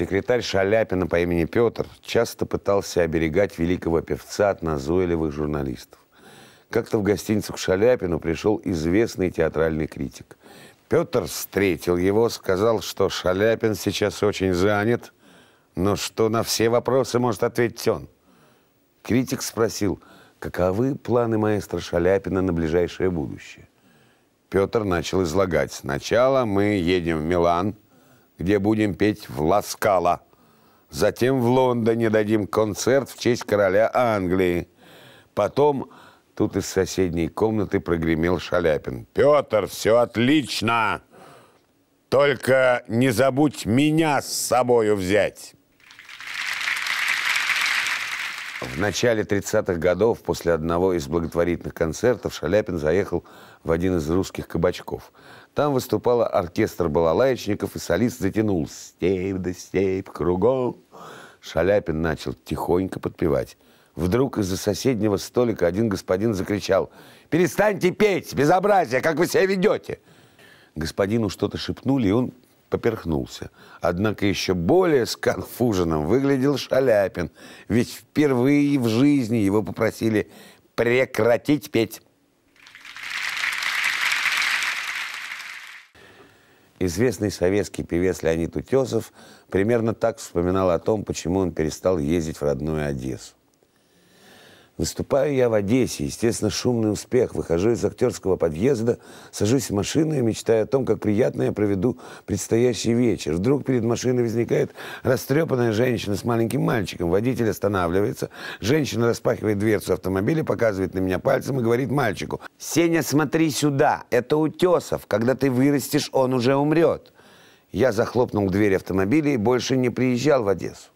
Секретарь Шаляпина по имени Петр часто пытался оберегать великого певца от назойливых журналистов. Как-то в гостиницу к Шаляпину пришел известный театральный критик. Петр встретил его, сказал, что Шаляпин сейчас очень занят, но что на все вопросы может ответить он. Критик спросил, каковы планы маэстро Шаляпина на ближайшее будущее. Петр начал излагать. Сначала мы едем в Милан – где будем петь в Ласкала. Затем в Лондоне дадим концерт в честь короля Англии. Потом тут из соседней комнаты прогремел Шаляпин. «Петр, все отлично! Только не забудь меня с собою взять!» В начале 30-х годов, после одного из благотворительных концертов, Шаляпин заехал в один из русских кабачков. Там выступала оркестр балалаечников, и солист затянул «Степь да степь кругом». Шаляпин начал тихонько подпевать. Вдруг из-за соседнего столика один господин закричал «Перестаньте петь! Безобразие! Как вы себя ведете?» Господину что-то шепнули, и он поперхнулся. Однако еще более сконфуженным выглядел Шаляпин, ведь впервые в жизни его попросили прекратить петь. Известный советский певец Леонид Утесов примерно так вспоминал о том, почему он перестал ездить в родную Одессу. Выступаю я в Одессе, естественно, шумный успех. Выхожу из актерского подъезда, сажусь в машину и мечтаю о том, как приятно я проведу предстоящий вечер. Вдруг перед машиной возникает растрепанная женщина с маленьким мальчиком. Водитель останавливается, женщина распахивает дверцу автомобиля, показывает на меня пальцем и говорит мальчику, «Сеня, смотри сюда, это Утесов, когда ты вырастешь, он уже умрет». Я захлопнул дверь автомобиля и больше не приезжал в Одессу.